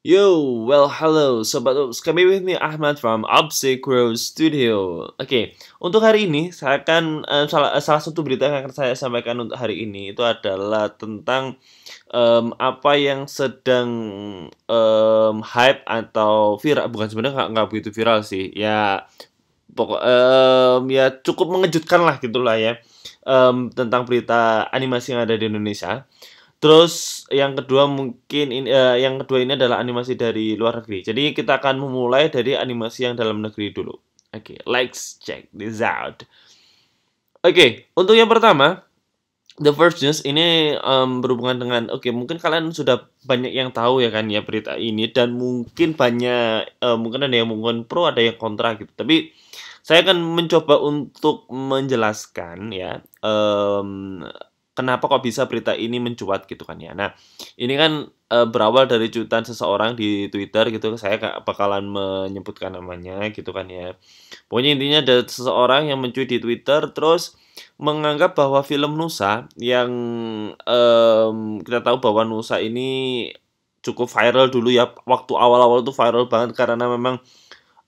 Yo, well hello Sobat Ups, kembali with me Ahmad from Upsy Studio Oke, okay, untuk hari ini saya akan, eh, salah, eh, salah satu berita yang akan saya sampaikan untuk hari ini Itu adalah tentang apa yang sedang hype atau viral Bukan sebenarnya nggak begitu viral sih Ya pokok ya cukup mengejutkan lah gitulah ya Tentang berita animasi yang ada di Indonesia Terus yang kedua mungkin ini, uh, yang kedua ini adalah animasi dari luar negeri. Jadi kita akan memulai dari animasi yang dalam negeri dulu. Oke, okay, let's check this out. Oke, okay, untuk yang pertama, The First News ini um, berhubungan dengan oke okay, mungkin kalian sudah banyak yang tahu ya kan ya berita ini dan mungkin banyak uh, mungkin ada yang mungkin pro ada yang kontra gitu. Tapi saya akan mencoba untuk menjelaskan ya um, kenapa kok bisa berita ini mencuat gitu kan ya. Nah, ini kan e, berawal dari cuitan seseorang di Twitter gitu. Saya gak bakalan menyebutkan namanya gitu kan ya. Pokoknya intinya ada seseorang yang mencuit di Twitter terus menganggap bahwa film Nusa yang e, kita tahu bahwa Nusa ini cukup viral dulu ya waktu awal-awal tuh viral banget karena memang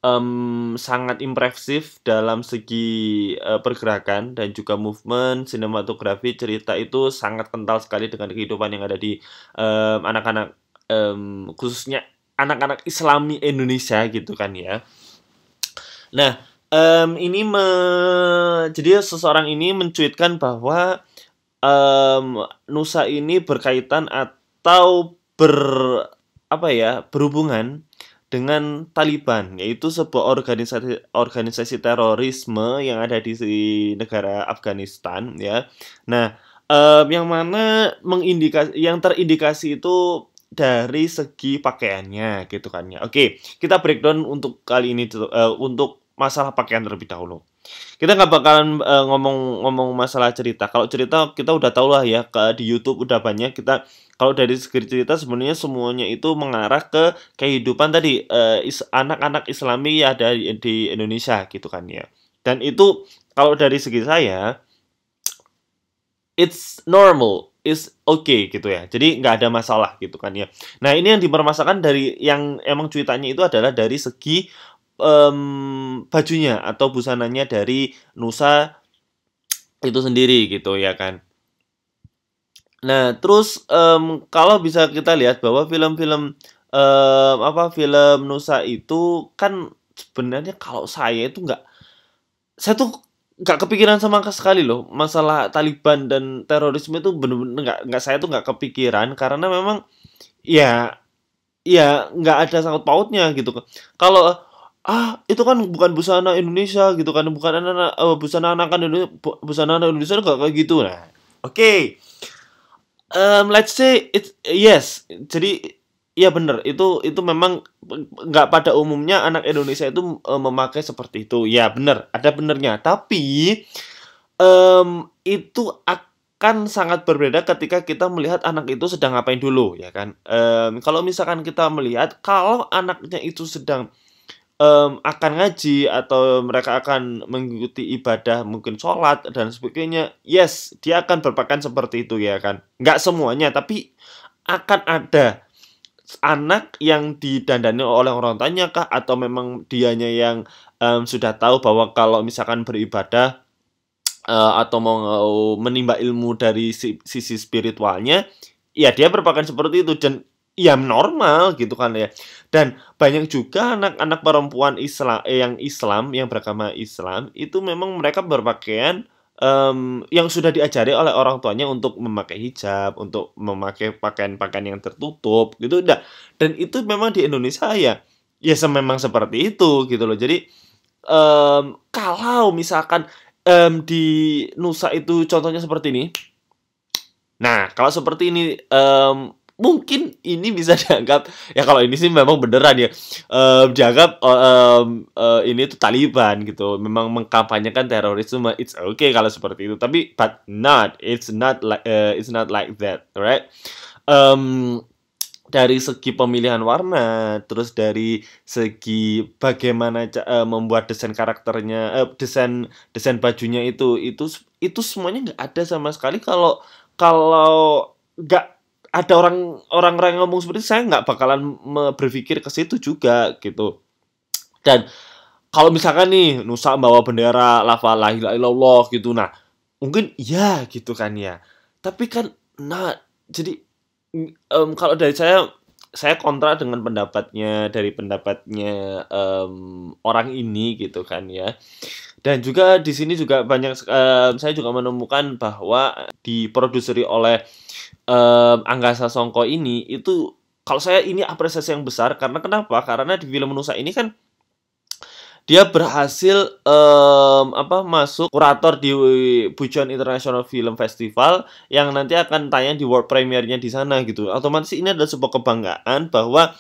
um, sangat impresif dalam segi uh, pergerakan dan juga movement, sinematografi, cerita itu sangat kental sekali dengan kehidupan yang ada di um, anak-anak um, khususnya anak-anak Islami Indonesia gitu kan ya. Nah, um, ini me jadi seseorang ini mencuitkan bahwa um, Nusa ini berkaitan atau ber apa ya berhubungan dengan Taliban, yaitu sebuah organisasi organisasi terorisme yang ada di negara Afghanistan ya. Nah, um, yang mana mengindikasi yang terindikasi itu dari segi pakaiannya gitu kan ya. Oke, kita breakdown untuk kali ini uh, untuk masalah pakaian terlebih dahulu kita nggak bakalan eh, ngomong ngomong-ngomong masalah cerita. Kalau cerita kita udah tau lah ya ke di YouTube udah banyak kita kalau dari segi cerita sebenarnya semuanya itu mengarah ke kehidupan tadi uh, is, anak-anak Islami ya ada di Indonesia gitu kan ya. Dan itu kalau dari segi saya it's normal, is okay gitu ya. Jadi nggak ada masalah gitu kan ya. Nah ini yang dipermasalahkan dari yang emang cuitannya itu adalah dari segi um, bajunya atau busananya dari Nusa itu sendiri gitu ya kan. Nah, terus um, kalau bisa kita lihat bahwa film-film um, apa film Nusa itu kan sebenarnya kalau saya itu nggak saya tuh nggak kepikiran sama sekali loh masalah Taliban dan terorisme itu bener-bener nggak nggak saya tuh nggak kepikiran karena memang ya ya nggak ada sangkut pautnya gitu kalau ah itu kan bukan busana Indonesia gitu kan bukan anak, -anak uh, eh, busana anak kan Indonesia busana anak Indonesia nggak kayak gitu nah oke okay. um, let's say it yes jadi ya bener itu itu memang nggak pada umumnya anak Indonesia itu uh, memakai seperti itu ya bener ada benernya tapi um, itu akan sangat berbeda ketika kita melihat anak itu sedang ngapain dulu ya kan um, kalau misalkan kita melihat kalau anaknya itu sedang um, akan ngaji atau mereka akan mengikuti ibadah mungkin sholat dan sebagainya yes dia akan berpakaian seperti itu ya kan nggak semuanya tapi akan ada anak yang didandani oleh orang tanya kah atau memang dianya yang um, sudah tahu bahwa kalau misalkan beribadah uh, atau mau menimba ilmu dari sisi spiritualnya ya dia berpakaian seperti itu dan ya normal gitu kan ya. Dan banyak juga anak-anak perempuan Islam eh, yang Islam yang beragama Islam itu memang mereka berpakaian um, yang sudah diajari oleh orang tuanya untuk memakai hijab, untuk memakai pakaian-pakaian yang tertutup gitu udah. Dan itu memang di Indonesia ya ya memang seperti itu gitu loh. Jadi um, kalau misalkan um, di Nusa itu contohnya seperti ini. Nah, kalau seperti ini um, mungkin ini bisa dianggap ya kalau ini sih memang beneran ya uh, dianggap uh, um, uh, ini tuh Taliban gitu memang mengkampanyekan terorisme it's okay kalau seperti itu tapi but not it's not like uh, it's not like that right um, dari segi pemilihan warna terus dari segi bagaimana uh, membuat desain karakternya uh, desain desain bajunya itu itu itu semuanya nggak ada sama sekali kalau kalau nggak ada orang orang orang yang ngomong seperti itu saya nggak bakalan berpikir ke situ juga gitu dan kalau misalkan nih Nusa bawa bendera lava la gitu nah mungkin ya gitu kan ya tapi kan nah jadi um, kalau dari saya saya kontra dengan pendapatnya dari pendapatnya um, orang ini gitu kan ya dan juga di sini juga banyak uh, saya juga menemukan bahwa diproduseri oleh Angga Sasongko ini itu kalau saya ini apresiasi yang besar karena kenapa? Karena di film Nusa ini kan dia berhasil um, apa masuk kurator di Bujon International Film Festival yang nanti akan tayang di world premiernya di sana gitu. Otomatis ini adalah sebuah kebanggaan bahwa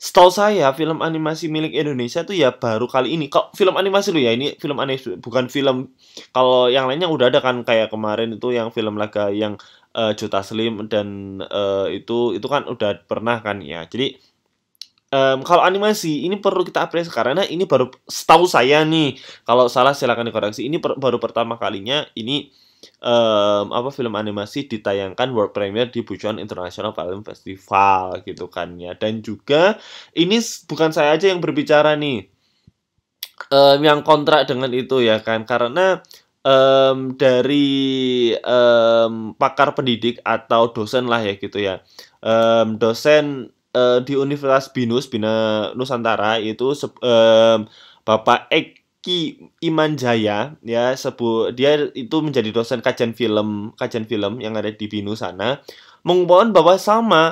setahu saya film animasi milik Indonesia tuh ya baru kali ini kok film animasi lo ya ini film animasi bukan film kalau yang lainnya udah ada kan kayak kemarin itu yang film laga yang uh, eh, Juta Slim dan uh, itu itu kan udah pernah kan ya. Jadi um, kalau animasi ini perlu kita apresiasi karena ini baru setahu saya nih kalau salah silakan dikoreksi. Ini per, baru pertama kalinya ini um, apa film animasi ditayangkan world premiere di Busan International Film Festival gitu kan ya. Dan juga ini bukan saya aja yang berbicara nih. Um, yang kontrak dengan itu ya kan karena um, dari um, pakar pendidik atau dosen lah ya gitu ya um, dosen uh, di Universitas Binus Bina Nusantara itu um, Bapak Eki Iman Jaya ya sebut dia itu menjadi dosen kajian film kajian film yang ada di Binus sana mengungkapkan bahwa sama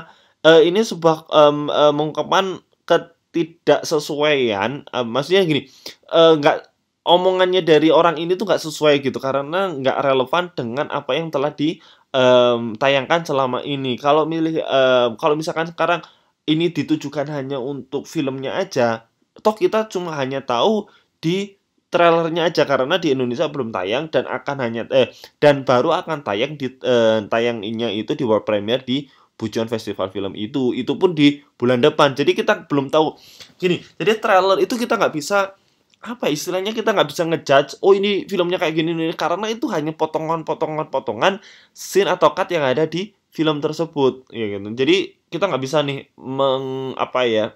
uh, ini sebuah um, uh, mengungkapkan ketidaksesuaian uh, maksudnya gini nggak uh, omongannya dari orang ini tuh nggak sesuai gitu karena nggak relevan dengan apa yang telah ditayangkan selama ini. Kalau milih um, kalau misalkan sekarang ini ditujukan hanya untuk filmnya aja, toh kita cuma hanya tahu di trailernya aja karena di Indonesia belum tayang dan akan hanya eh dan baru akan tayang di eh, tayangnya itu di world premiere di Bujon Festival Film itu itu pun di bulan depan jadi kita belum tahu gini jadi trailer itu kita nggak bisa apa ya, istilahnya kita nggak bisa ngejudge oh ini filmnya kayak gini nih karena itu hanya potongan-potongan-potongan scene atau cut yang ada di film tersebut ya gitu jadi kita nggak bisa nih meng apa ya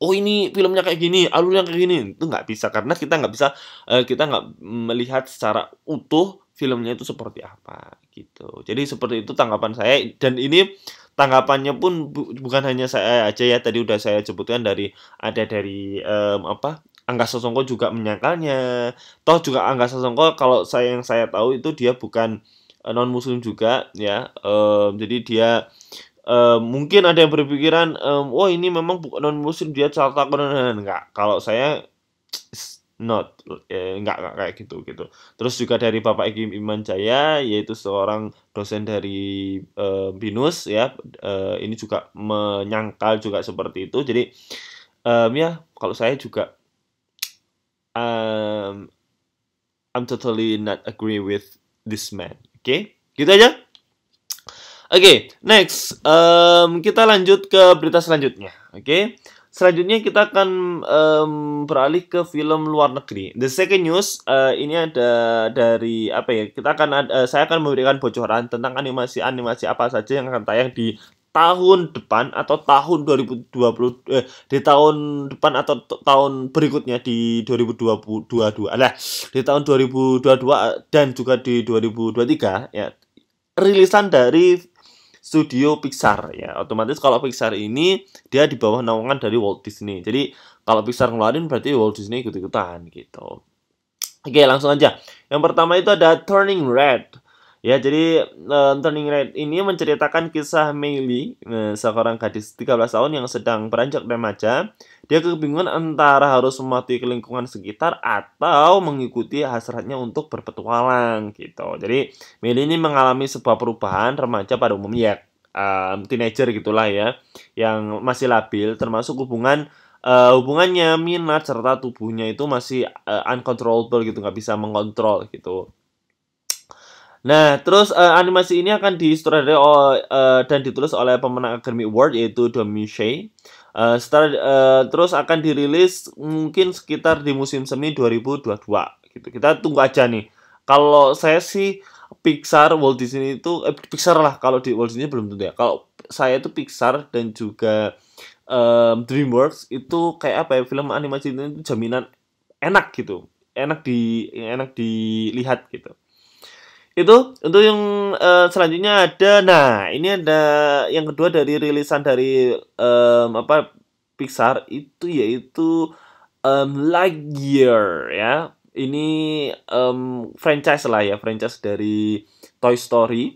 oh ini filmnya kayak gini alurnya kayak gini itu nggak bisa karena kita nggak bisa uh, kita nggak melihat secara utuh filmnya itu seperti apa gitu jadi seperti itu tanggapan saya dan ini tanggapannya pun bu bukan hanya saya aja ya tadi udah saya sebutkan dari ada dari um, apa Angga Sasongko juga menyangkalnya. Toh juga Angga Sasongko kalau saya yang saya tahu itu dia bukan eh, non muslim juga ya. Um, jadi dia um, mungkin ada yang berpikiran um, oh, ini memang bukan non muslim dia cerita konon enggak. Kalau saya not eh, enggak, enggak kayak gitu gitu. Terus juga dari Bapak Ikim Iman Jaya yaitu seorang dosen dari eh, Binus ya. Eh, ini juga menyangkal juga seperti itu. Jadi um, ya kalau saya juga um, I'm totally not agree with this man. Oke, okay? gitu aja. Oke, okay, next um, kita lanjut ke berita selanjutnya. Oke, okay? selanjutnya kita akan um, beralih ke film luar negeri. The second news uh, ini ada dari apa ya? Kita akan uh, saya akan memberikan bocoran tentang animasi-animasi apa saja yang akan tayang di tahun depan atau tahun 2020 eh, di tahun depan atau tahun berikutnya di 2022 lah di tahun 2022 eh, dan juga di 2023 ya rilisan dari studio Pixar ya otomatis kalau Pixar ini dia di bawah naungan dari Walt Disney jadi kalau Pixar ngeluarin berarti Walt Disney ikut-ikutan gitu oke langsung aja yang pertama itu ada Turning Red Ya, jadi uh, Turning Red ini menceritakan kisah Meili, uh, eh, seorang gadis 13 tahun yang sedang beranjak remaja. Dia kebingungan antara harus mematuhi lingkungan sekitar atau mengikuti hasratnya untuk berpetualang gitu. Jadi Meili ini mengalami sebuah perubahan remaja pada umumnya ya uh, teenager gitulah ya, yang masih labil termasuk hubungan uh, hubungannya minat serta tubuhnya itu masih uh, uncontrollable gitu nggak bisa mengontrol gitu Nah, terus uh, animasi ini akan disutradarai uh, dan ditulis oleh pemenang Academy Award yaitu Domi Uh, uh, terus akan dirilis mungkin sekitar di musim semi 2022 gitu. Kita tunggu aja nih. Kalau saya sih Pixar Walt Disney itu eh, Pixar lah kalau di Walt Disney belum tentu ya. Kalau saya itu Pixar dan juga um, DreamWorks itu kayak apa ya film animasi itu jaminan enak gitu. Enak di enak dilihat gitu itu untuk yang uh, selanjutnya ada nah ini ada yang kedua dari rilisan dari um, apa Pixar itu yaitu um, Lightyear ya ini um, franchise lah ya franchise dari Toy Story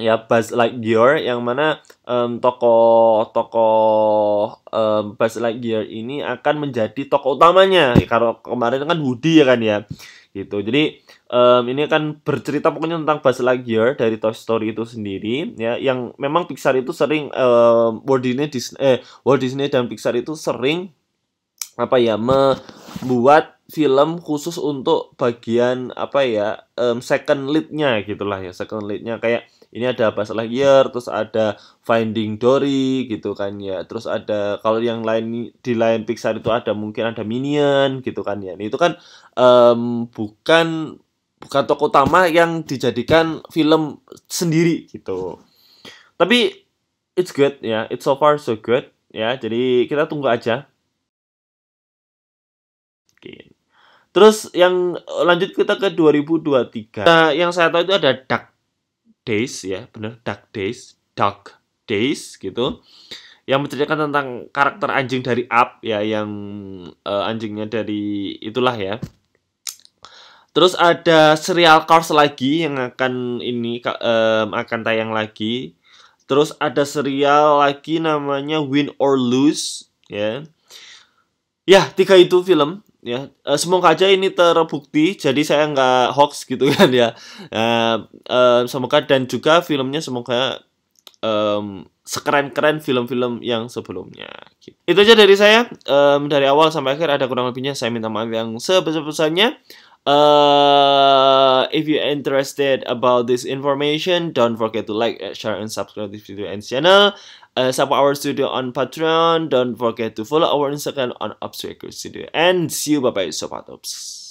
ya Buzz Lightyear yang mana um, toko tokoh um, Buzz Lightyear ini akan menjadi toko utamanya ya, kalau kemarin kan Woody ya kan ya gitu jadi um, ini akan bercerita pokoknya tentang Buzz Lightyear dari Toy Story itu sendiri ya yang memang Pixar itu sering um, Walt Disney eh, Walt Disney dan Pixar itu sering apa ya membuat film khusus untuk bagian apa ya um, second leadnya gitulah ya second leadnya kayak ini ada Buzz Lightyear terus ada finding Dory gitu kan ya terus ada kalau yang lain di lain Pixar itu ada mungkin ada Minion gitu kan ya nah, itu kan um, bukan bukan tokoh utama yang dijadikan film sendiri gitu tapi it's good ya yeah. it's so far so good ya yeah. jadi kita tunggu aja Oke. Terus yang lanjut kita ke 2023. Nah, yang saya tahu itu ada *Duck*. Days ya, bener Dark Days, Dark Days gitu. Yang menceritakan tentang karakter anjing dari Up ya yang uh, anjingnya dari itulah ya. Terus ada serial course lagi yang akan ini um, akan tayang lagi. Terus ada serial lagi namanya Win or Lose ya. Ya, tiga itu film ya e, semoga aja ini terbukti jadi saya nggak hoax gitu kan ya e, e, semoga dan juga filmnya semoga e, sekeren-keren film-film yang sebelumnya gitu. itu aja dari saya e, dari awal sampai akhir ada kurang lebihnya saya minta maaf yang sebesar-besarnya uh if you're interested about this information don't forget to like uh, share and subscribe this video and channel uh, support our studio on patreon don't forget to follow our instagram on obscure studio and see you bye bye sobat